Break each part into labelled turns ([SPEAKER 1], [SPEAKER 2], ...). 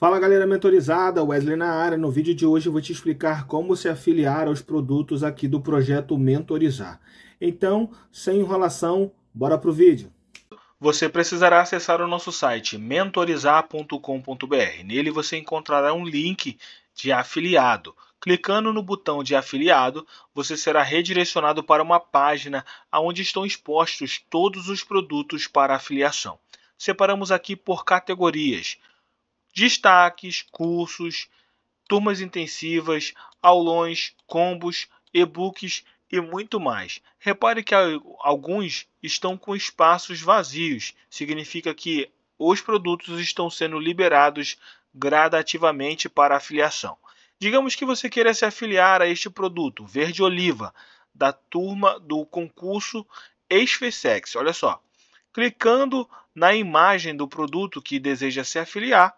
[SPEAKER 1] Fala galera mentorizada, Wesley na área. No vídeo de hoje eu vou te explicar como se afiliar aos produtos aqui do projeto Mentorizar. Então, sem enrolação, bora pro vídeo. Você precisará acessar o nosso site mentorizar.com.br. Nele você encontrará um link de afiliado. Clicando no botão de afiliado, você será redirecionado para uma página onde estão expostos todos os produtos para afiliação. Separamos aqui por categorias destaques, cursos, turmas intensivas, aulões, combos, e-books e muito mais. Repare que alguns estão com espaços vazios, significa que os produtos estão sendo liberados gradativamente para afiliação. Digamos que você queira se afiliar a este produto, Verde Oliva, da turma do concurso Esfesex. Olha só, clicando na imagem do produto que deseja se afiliar,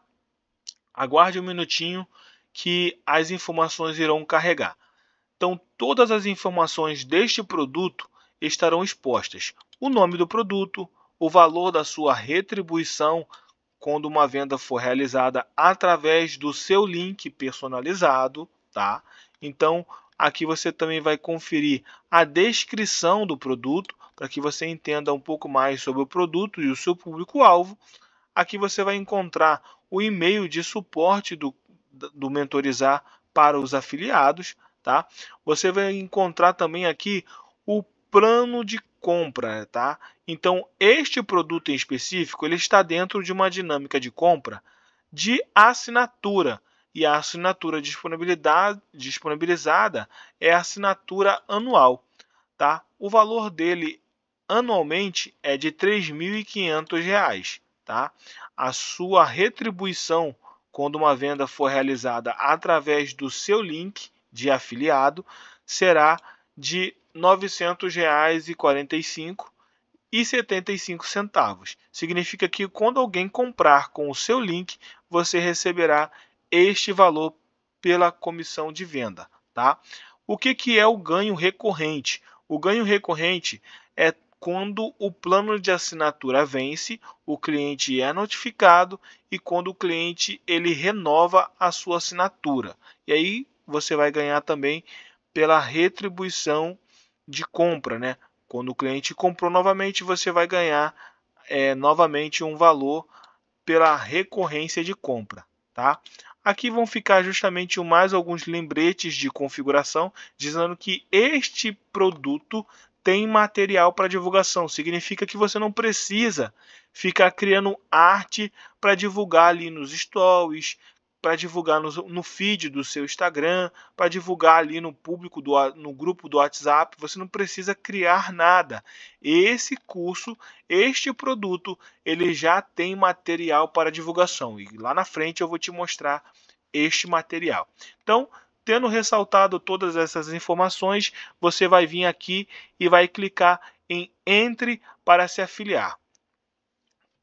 [SPEAKER 1] Aguarde um minutinho que as informações irão carregar. Então, todas as informações deste produto estarão expostas: o nome do produto, o valor da sua retribuição quando uma venda for realizada através do seu link personalizado, tá? Então, aqui você também vai conferir a descrição do produto para que você entenda um pouco mais sobre o produto e o seu público-alvo. Aqui você vai encontrar o e-mail de suporte do, do Mentorizar para os afiliados, tá? Você vai encontrar também aqui o plano de compra, tá? Então, este produto em específico, ele está dentro de uma dinâmica de compra de assinatura. E a assinatura disponibilizada é a assinatura anual, tá? O valor dele anualmente é de R$ 3.500, tá? A sua retribuição quando uma venda for realizada através do seu link de afiliado será de R$ 900,45 e 75 centavos. Significa que quando alguém comprar com o seu link, você receberá este valor pela comissão de venda, tá? O que que é o ganho recorrente? O ganho recorrente é quando o plano de assinatura vence, o cliente é notificado e quando o cliente ele renova a sua assinatura. E aí você vai ganhar também pela retribuição de compra, né? Quando o cliente comprou novamente, você vai ganhar é, novamente um valor pela recorrência de compra, tá? Aqui vão ficar justamente mais alguns lembretes de configuração dizendo que este produto tem material para divulgação. Significa que você não precisa ficar criando arte para divulgar ali nos stories, para divulgar no, no, feed do seu Instagram, para divulgar ali no público do no grupo do WhatsApp. Você não precisa criar nada. Esse curso, este produto, ele já tem material para divulgação e lá na frente eu vou te mostrar este material. Então, Tendo ressaltado todas essas informações, você vai vir aqui e vai clicar em Entre para se afiliar.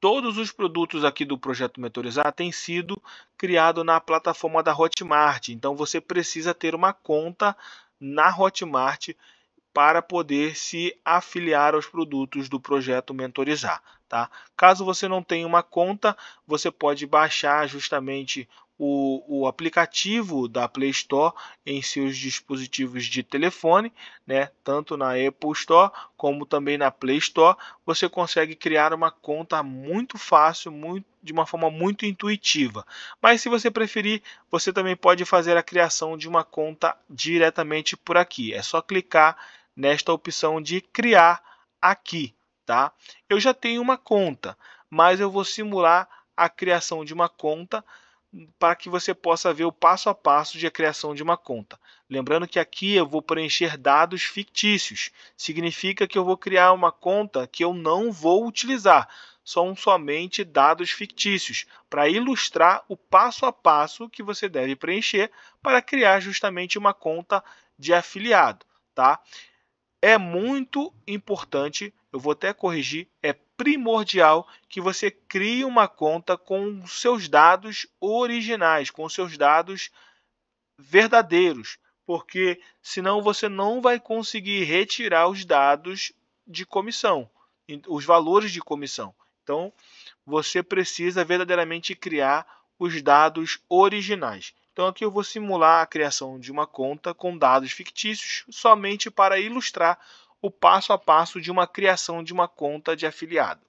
[SPEAKER 1] Todos os produtos aqui do projeto Mentorizar têm sido criados na plataforma da Hotmart, então você precisa ter uma conta na Hotmart para poder se afiliar aos produtos do projeto Mentorizar. Tá? Caso você não tenha uma conta, você pode baixar justamente o, o aplicativo da Play Store em seus dispositivos de telefone, né? tanto na Apple Store como também na Play Store. Você consegue criar uma conta muito fácil, muito, de uma forma muito intuitiva. Mas se você preferir, você também pode fazer a criação de uma conta diretamente por aqui. É só clicar nesta opção de criar aqui, tá? Eu já tenho uma conta, mas eu vou simular a criação de uma conta para que você possa ver o passo a passo de criação de uma conta. Lembrando que aqui eu vou preencher dados fictícios, significa que eu vou criar uma conta que eu não vou utilizar, são somente dados fictícios, para ilustrar o passo a passo que você deve preencher para criar justamente uma conta de afiliado. Tá? É muito importante, eu vou até corrigir, é primordial que você crie uma conta com seus dados originais, com seus dados verdadeiros, porque senão você não vai conseguir retirar os dados de comissão, os valores de comissão. Então, você precisa verdadeiramente criar os dados originais. Então, aqui eu vou simular a criação de uma conta com dados fictícios somente para ilustrar o passo a passo de uma criação de uma conta de afiliado.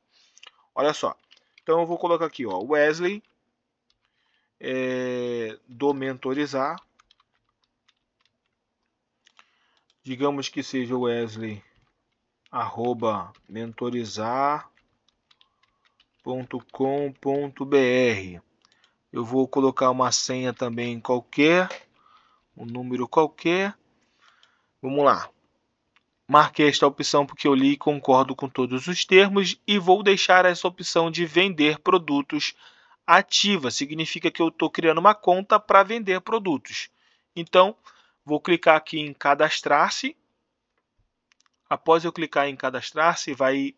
[SPEAKER 1] Olha só. Então eu vou colocar aqui, ó, Wesley é, do mentorizar. Digamos que seja Wesley arroba mentorizar.com.br. Eu vou colocar uma senha também qualquer, um número qualquer. Vamos lá. Marquei esta opção porque eu li e concordo com todos os termos e vou deixar essa opção de vender produtos ativa. Significa que eu estou criando uma conta para vender produtos. Então, vou clicar aqui em cadastrar-se. Após eu clicar em cadastrar-se, vai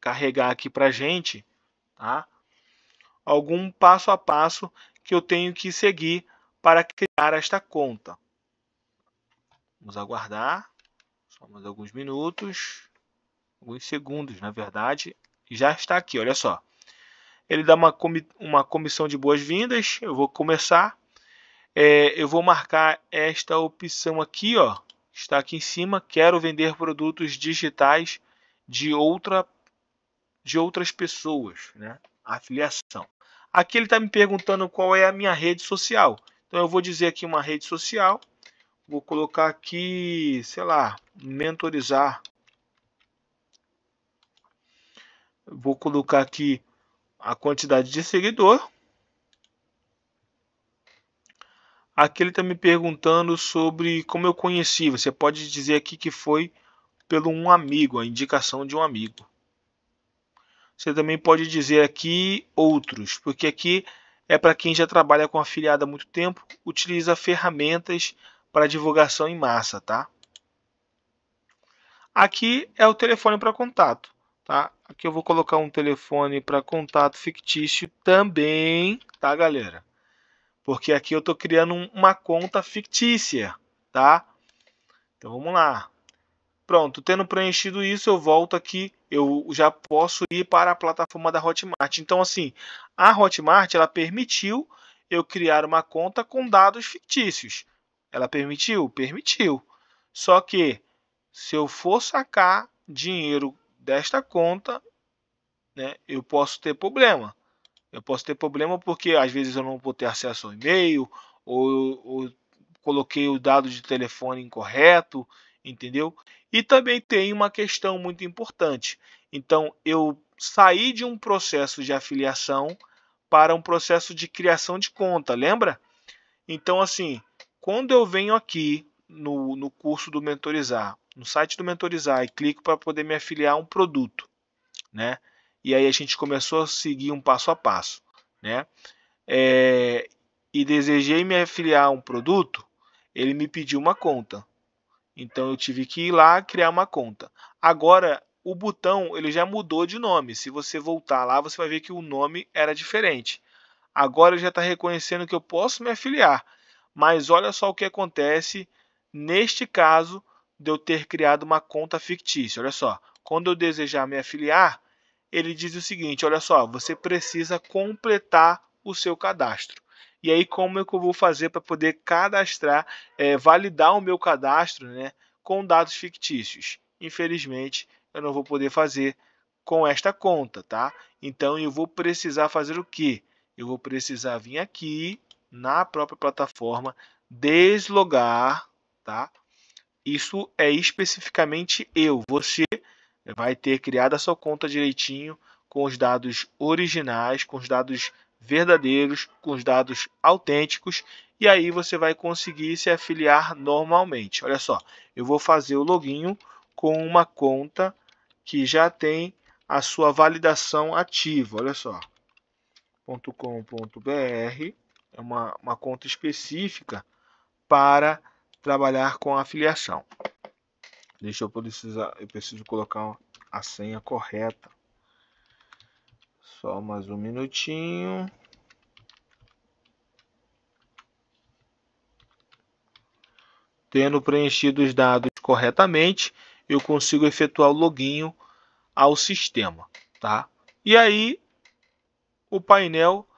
[SPEAKER 1] carregar aqui para a gente tá? algum passo a passo que eu tenho que seguir para criar esta conta. Vamos aguardar alguns minutos, alguns segundos, na verdade, já está aqui, olha só. Ele dá uma, comi uma comissão de boas-vindas, eu vou começar. É, eu vou marcar esta opção aqui, ó, está aqui em cima, quero vender produtos digitais de, outra, de outras pessoas, né? afiliação. Aqui ele está me perguntando qual é a minha rede social. Então eu vou dizer aqui uma rede social, Vou colocar aqui, sei lá, mentorizar. Vou colocar aqui a quantidade de seguidor. Aqui ele está me perguntando sobre como eu conheci. Você pode dizer aqui que foi pelo um amigo, a indicação de um amigo. Você também pode dizer aqui outros, porque aqui é para quem já trabalha com afiliado há muito tempo, utiliza ferramentas para divulgação em massa, tá? Aqui é o telefone para contato, tá? Aqui eu vou colocar um telefone para contato fictício também, tá, galera? Porque aqui eu tô criando uma conta fictícia, tá? Então vamos lá. Pronto, tendo preenchido isso, eu volto aqui, eu já posso ir para a plataforma da Hotmart. Então assim, a Hotmart ela permitiu eu criar uma conta com dados fictícios. Ela permitiu? Permitiu. Só que se eu for sacar dinheiro desta conta, né, eu posso ter problema. Eu posso ter problema porque às vezes eu não vou ter acesso ao e-mail ou, ou coloquei o dado de telefone incorreto, entendeu? E também tem uma questão muito importante. Então, eu saí de um processo de afiliação para um processo de criação de conta, lembra? Então, assim, quando eu venho aqui no, no curso do Mentorizar, no site do Mentorizar e clico para poder me afiliar a um produto, né? E aí a gente começou a seguir um passo a passo, né? É, e desejei me afiliar a um produto, ele me pediu uma conta. Então eu tive que ir lá criar uma conta. Agora o botão ele já mudou de nome. Se você voltar lá, você vai ver que o nome era diferente. Agora ele já está reconhecendo que eu posso me afiliar. Mas olha só o que acontece neste caso de eu ter criado uma conta fictícia. Olha só, quando eu desejar me afiliar, ele diz o seguinte: olha só, você precisa completar o seu cadastro. E aí, como é que eu vou fazer para poder cadastrar, é, validar o meu cadastro né, com dados fictícios? Infelizmente, eu não vou poder fazer com esta conta, tá? Então, eu vou precisar fazer o quê? Eu vou precisar vir aqui na própria plataforma, deslogar, tá? Isso é especificamente eu, você vai ter criado a sua conta direitinho com os dados originais, com os dados verdadeiros, com os dados autênticos e aí você vai conseguir se afiliar normalmente. Olha só, eu vou fazer o login com uma conta que já tem a sua validação ativa, olha só. .com.br é uma, uma conta específica para trabalhar com a afiliação. Deixa eu precisar, eu preciso colocar a senha correta. Só mais um minutinho. Tendo preenchido os dados corretamente, eu consigo efetuar o login ao sistema, tá? E aí o painel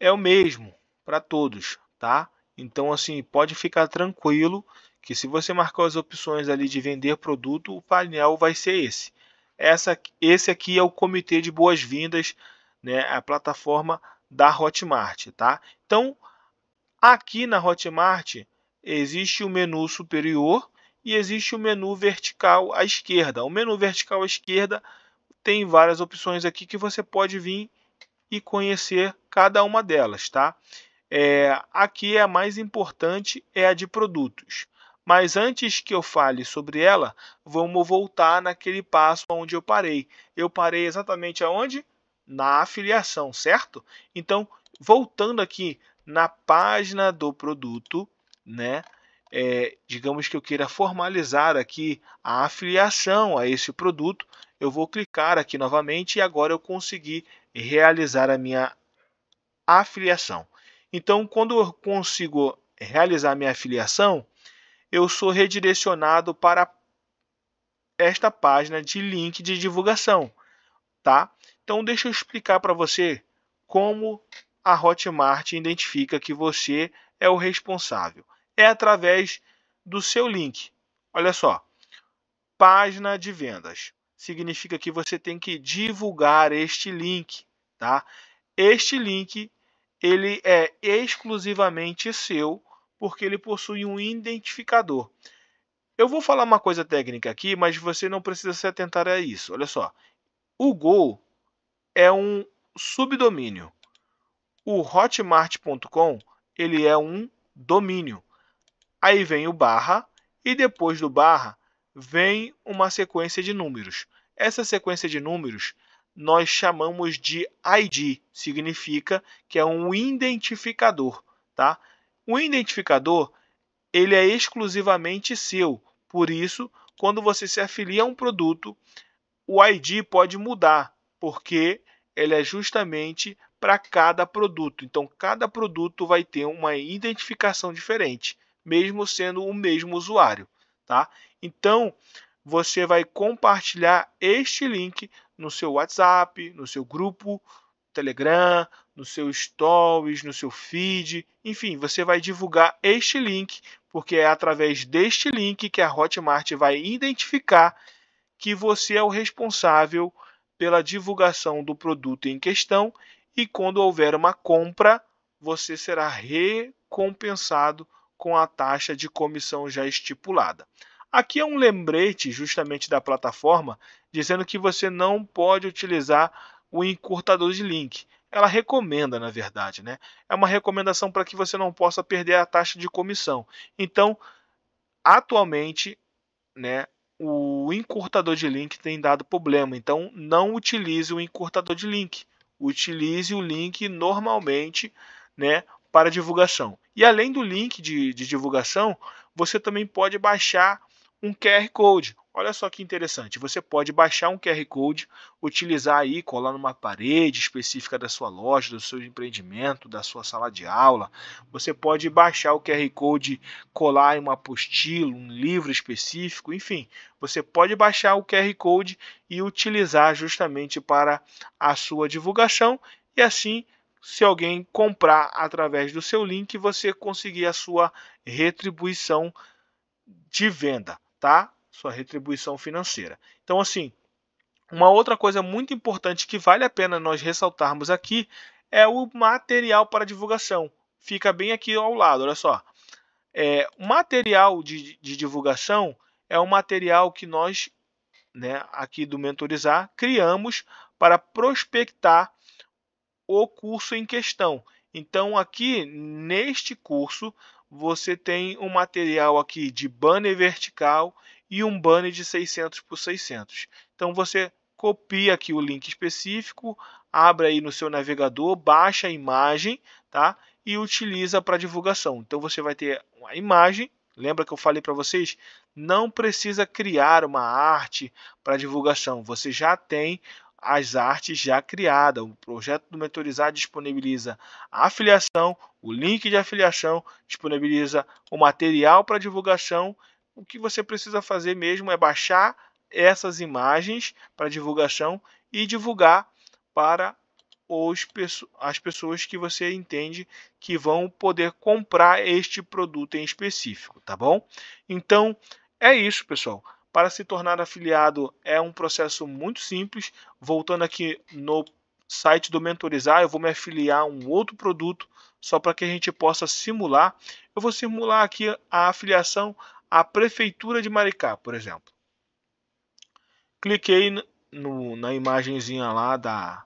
[SPEAKER 1] é o mesmo, para todos, tá? Então, assim, pode ficar tranquilo que se você marcar as opções ali de vender produto, o painel vai ser esse. Essa, esse aqui é o comitê de boas-vindas, né, é a plataforma da Hotmart, tá? Então, aqui na Hotmart existe o menu superior e existe o menu vertical à esquerda. O menu vertical à esquerda tem várias opções aqui que você pode vir e conhecer cada uma delas, tá? É, aqui é a mais importante é a de produtos. Mas antes que eu fale sobre ela, vamos voltar naquele passo onde eu parei. Eu parei exatamente aonde? Na afiliação, certo? Então, voltando aqui na página do produto, né? É, digamos que eu queira formalizar aqui a afiliação a esse produto, eu vou clicar aqui novamente e agora eu consegui realizar a minha afiliação. Então, quando eu consigo realizar minha afiliação, eu sou redirecionado para esta página de link de divulgação, tá? Então, deixa eu explicar para você como a Hotmart identifica que você é o responsável. É através do seu link. Olha só, página de vendas. Significa que você tem que divulgar este link, tá? Este link ele é exclusivamente seu porque ele possui um identificador. Eu vou falar uma coisa técnica aqui, mas você não precisa se atentar a isso. Olha só. O Go é um subdomínio. O hotmart.com, ele é um domínio. Aí vem o barra e depois do barra vem uma sequência de números. Essa sequência de números nós chamamos de ID, significa que é um identificador, tá? O identificador, ele é exclusivamente seu. Por isso, quando você se afilia a um produto, o ID pode mudar, porque ele é justamente para cada produto. Então, cada produto vai ter uma identificação diferente, mesmo sendo o mesmo usuário, tá? Então, você vai compartilhar este link no seu WhatsApp, no seu grupo Telegram, no seu Stories, no seu feed, enfim, você vai divulgar este link, porque é através deste link que a Hotmart vai identificar que você é o responsável pela divulgação do produto em questão e quando houver uma compra, você será recompensado com a taxa de comissão já estipulada. Aqui é um lembrete justamente da plataforma dizendo que você não pode utilizar o encurtador de link. Ela recomenda, na verdade, né? É uma recomendação para que você não possa perder a taxa de comissão. Então, atualmente, né, o encurtador de link tem dado problema. Então, não utilize o encurtador de link. Utilize o link normalmente, né, para divulgação. E além do link de, de divulgação, você também pode baixar um QR Code. Olha só que interessante, você pode baixar um QR Code, utilizar aí, colar numa parede específica da sua loja, do seu empreendimento, da sua sala de aula. Você pode baixar o QR Code, colar em uma apostila, um livro específico, enfim. Você pode baixar o QR Code e utilizar justamente para a sua divulgação e assim se alguém comprar através do seu link, você conseguir a sua retribuição de venda sua retribuição financeira. Então, assim, uma outra coisa muito importante que vale a pena nós ressaltarmos aqui é o material para divulgação. Fica bem aqui ao lado, olha só. É, o material de, de divulgação é um material que nós, né, aqui do Mentorizar, criamos para prospectar o curso em questão. Então, aqui neste curso, você tem um material aqui de banner vertical e um banner de 600 por 600. Então você copia aqui o link específico, abre aí no seu navegador, baixa a imagem, tá? E utiliza para divulgação. Então você vai ter uma imagem. Lembra que eu falei para vocês? Não precisa criar uma arte para divulgação. Você já tem as artes já criadas. O projeto do Mentorizar disponibiliza a afiliação, o link de afiliação, disponibiliza o material para divulgação. O que você precisa fazer mesmo é baixar essas imagens para divulgação e divulgar para os, as pessoas que você entende que vão poder comprar este produto em específico, tá bom? Então, é isso, pessoal. Para se tornar afiliado é um processo muito simples. Voltando aqui no site do Mentorizar, eu vou me afiliar a um outro produto só para que a gente possa simular. Eu vou simular aqui a afiliação à Prefeitura de Maricá, por exemplo. Cliquei no, na imagenzinha lá da,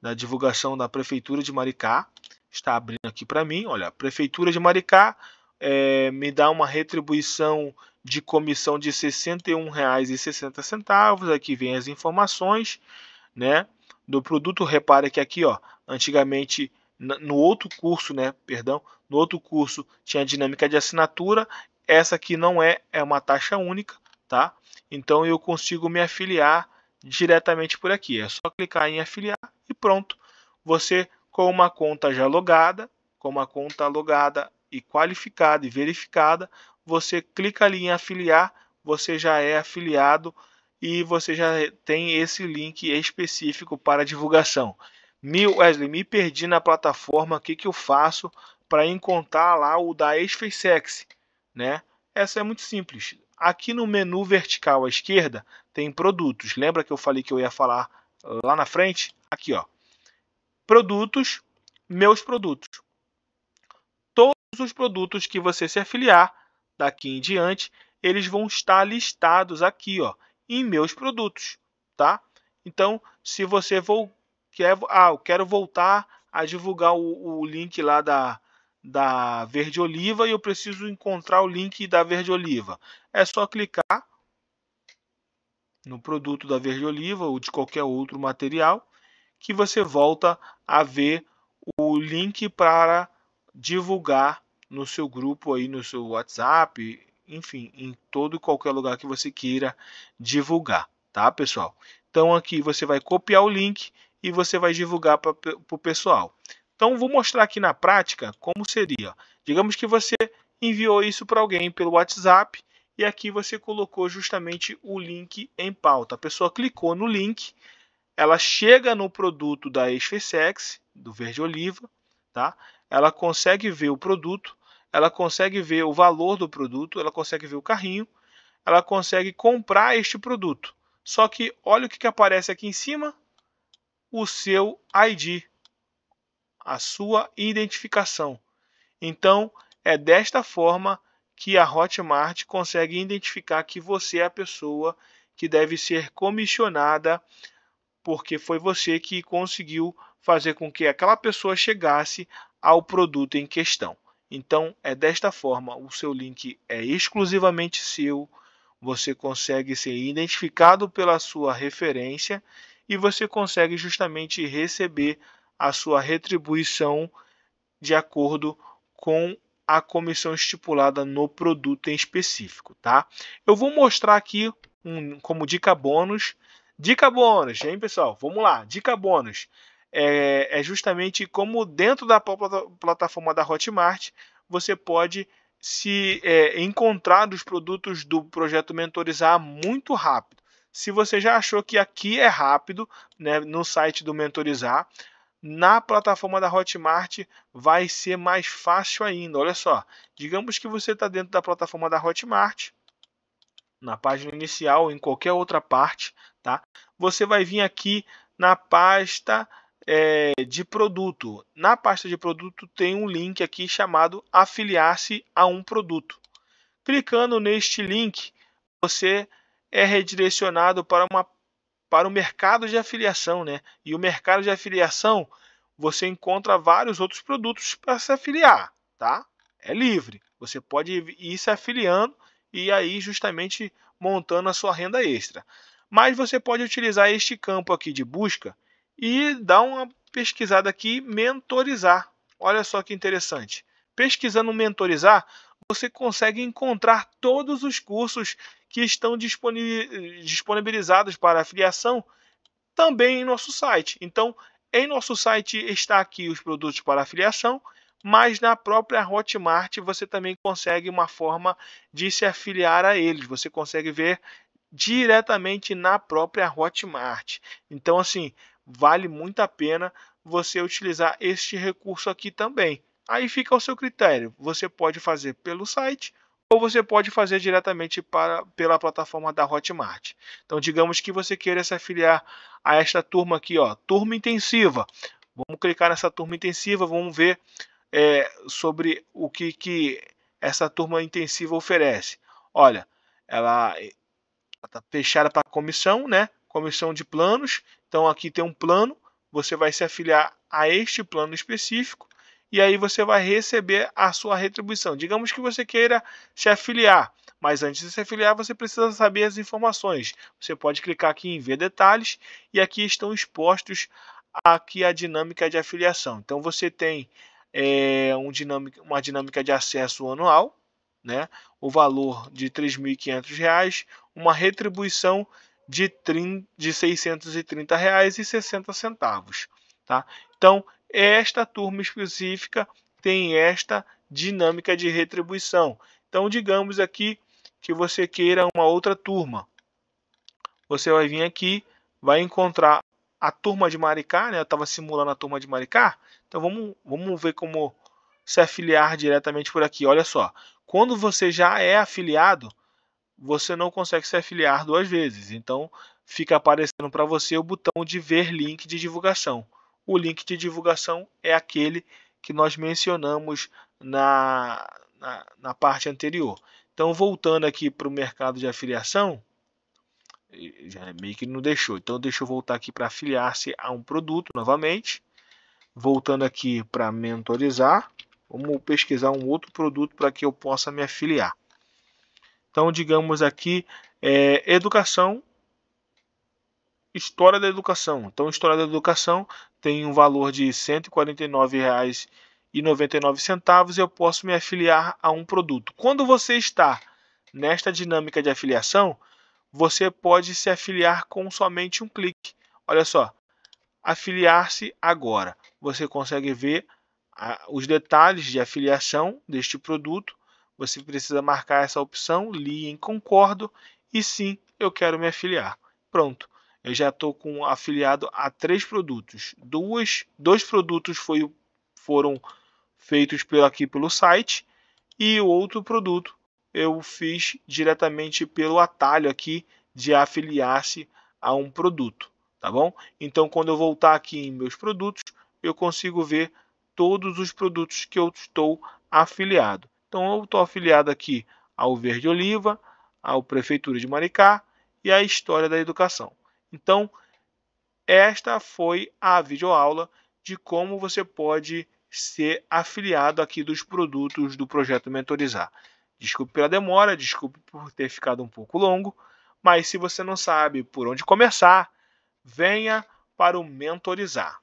[SPEAKER 1] da divulgação da Prefeitura de Maricá. Está abrindo aqui para mim. Olha, Prefeitura de Maricá é, me dá uma retribuição de comissão de R$ 61,60. Aqui vem as informações, né, do produto. Repare que aqui, ó, antigamente no outro curso, né, perdão, no outro curso tinha dinâmica de assinatura. Essa aqui não é, é uma taxa única, tá? Então eu consigo me afiliar diretamente por aqui. É só clicar em afiliar e pronto. Você com uma conta já logada, com uma conta logada e qualificada e verificada, você clica ali em afiliar, você já é afiliado e você já tem esse link específico para divulgação. Mil Wesley, me perdi na plataforma, o que, que eu faço para encontrar lá o da SpaceX? Né? Essa é muito simples. Aqui no menu vertical à esquerda tem produtos. Lembra que eu falei que eu ia falar lá na frente? Aqui, ó. Produtos, meus produtos. Todos os produtos que você se afiliar daqui em diante, eles vão estar listados aqui, ó, em meus produtos, tá? Então, se você vou, quer, ah, eu quero voltar a divulgar o, o link lá da, da Verde Oliva e eu preciso encontrar o link da Verde Oliva. É só clicar no produto da Verde Oliva ou de qualquer outro material que você volta a ver o link para divulgar no seu grupo aí, no seu WhatsApp, enfim, em todo e qualquer lugar que você queira divulgar, tá, pessoal? Então aqui você vai copiar o link e você vai divulgar para o pessoal. Então vou mostrar aqui na prática como seria. Digamos que você enviou isso para alguém pelo WhatsApp e aqui você colocou justamente o link em pauta. A pessoa clicou no link, ela chega no produto da Esfesex, do verde oliva, tá? ela consegue ver o produto, ela consegue ver o valor do produto, ela consegue ver o carrinho, ela consegue comprar este produto. Só que olha o que, que aparece aqui em cima: o seu ID, a sua identificação. Então, é desta forma que a Hotmart consegue identificar que você é a pessoa que deve ser comissionada, porque foi você que conseguiu fazer com que aquela pessoa chegasse ao produto em questão. Então, é desta forma, o seu link é exclusivamente seu, você consegue ser identificado pela sua referência e você consegue justamente receber a sua retribuição de acordo com a comissão estipulada no produto em específico, tá? Eu vou mostrar aqui um, como dica bônus. Dica bônus, hein, pessoal? Vamos lá, dica bônus é, é justamente como dentro da plataforma da Hotmart você pode se é, encontrar os produtos do projeto Mentorizar muito rápido. Se você já achou que aqui é rápido, né, no site do Mentorizar, na plataforma da Hotmart vai ser mais fácil ainda. Olha só, digamos que você está dentro da plataforma da Hotmart, na página inicial, em qualquer outra parte, tá? Você vai vir aqui na pasta é, de produto. Na pasta de produto tem um link aqui chamado afiliar-se a um produto. Clicando neste link, você é redirecionado para, uma, para o mercado de afiliação, né? E o mercado de afiliação você encontra vários outros produtos para se afiliar, tá? É livre. Você pode ir se afiliando e aí justamente montando a sua renda extra. Mas você pode utilizar este campo aqui de busca e dá uma pesquisada aqui, mentorizar. Olha só que interessante. Pesquisando mentorizar, você consegue encontrar todos os cursos que estão disponibilizados para afiliação também em nosso site. Então, em nosso site está aqui os produtos para afiliação, mas na própria Hotmart você também consegue uma forma de se afiliar a eles. Você consegue ver diretamente na própria Hotmart. Então, assim, vale muito a pena você utilizar este recurso aqui também. Aí fica ao seu critério. Você pode fazer pelo site ou você pode fazer diretamente para, pela plataforma da Hotmart. Então, digamos que você queira se afiliar a esta turma aqui, ó, turma intensiva. Vamos clicar nessa turma intensiva, vamos ver é, sobre o que, que essa turma intensiva oferece. Olha, ela está fechada para comissão, né? Comissão de planos então aqui tem um plano, você vai se afiliar a este plano específico e aí você vai receber a sua retribuição. Digamos que você queira se afiliar, mas antes de se afiliar você precisa saber as informações. Você pode clicar aqui em ver detalhes e aqui estão expostos aqui a dinâmica de afiliação. Então você tem é, um dinâmica, uma dinâmica de acesso anual, né? o valor de R$ 3.500, uma retribuição de, 30, de 630 reais e 60 centavos. Tá? Então, esta turma específica tem esta dinâmica de retribuição. Então, digamos aqui que você queira uma outra turma. Você vai vir aqui, vai encontrar a turma de Maricá, né? Eu estava simulando a turma de Maricá. Então, vamos, vamos ver como se afiliar diretamente por aqui. Olha só, quando você já é afiliado, você não consegue se afiliar duas vezes. Então, fica aparecendo para você o botão de ver link de divulgação. O link de divulgação é aquele que nós mencionamos na, na, na parte anterior. Então, voltando aqui para o mercado de afiliação, já meio que não deixou. Então, deixa eu voltar aqui para afiliar-se a um produto novamente. Voltando aqui para mentorizar, vamos pesquisar um outro produto para que eu possa me afiliar. Então, digamos aqui, é, educação, história da educação. Então, história da educação tem um valor de R$ 149,99 e eu posso me afiliar a um produto. Quando você está nesta dinâmica de afiliação, você pode se afiliar com somente um clique. Olha só, afiliar-se agora. Você consegue ver ah, os detalhes de afiliação deste produto você precisa marcar essa opção, li em concordo e sim, eu quero me afiliar. Pronto, eu já estou com afiliado a três produtos. Duas, dois produtos foi, foram feitos pelo, aqui pelo site e o outro produto eu fiz diretamente pelo atalho aqui de afiliar-se a um produto, tá bom? Então, quando eu voltar aqui em meus produtos, eu consigo ver todos os produtos que eu estou afiliado. Então eu estou afiliado aqui ao Verde Oliva, ao Prefeitura de Maricá e à História da Educação. Então, esta foi a videoaula de como você pode ser afiliado aqui dos produtos do projeto Mentorizar. Desculpe pela demora, desculpe por ter ficado um pouco longo, mas se você não sabe por onde começar, venha para o Mentorizar.